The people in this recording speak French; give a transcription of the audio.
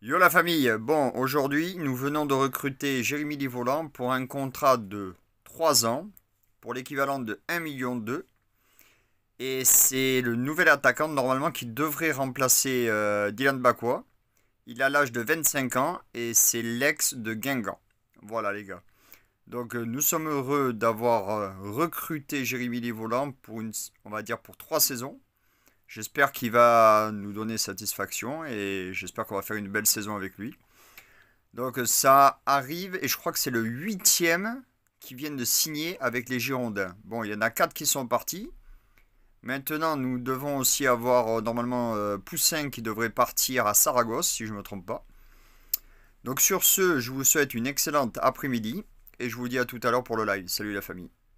Yo la famille, bon aujourd'hui nous venons de recruter Jérémy Livolant pour un contrat de 3 ans pour l'équivalent de 1 million 2 et c'est le nouvel attaquant normalement qui devrait remplacer euh, Dylan Bakwa. Il a l'âge de 25 ans et c'est l'ex de Guingamp. Voilà les gars. Donc euh, nous sommes heureux d'avoir euh, recruté Jérémy Livolant pour on va dire pour 3 saisons J'espère qu'il va nous donner satisfaction et j'espère qu'on va faire une belle saison avec lui. Donc euh, ça arrive et je crois que c'est le huitième qui viennent de signer avec les Girondins. Bon, il y en a quatre qui sont partis. Maintenant, nous devons aussi avoir euh, normalement euh, Poussin qui devrait partir à Saragosse, si je ne me trompe pas. Donc sur ce, je vous souhaite une excellente après-midi et je vous dis à tout à l'heure pour le live. Salut la famille.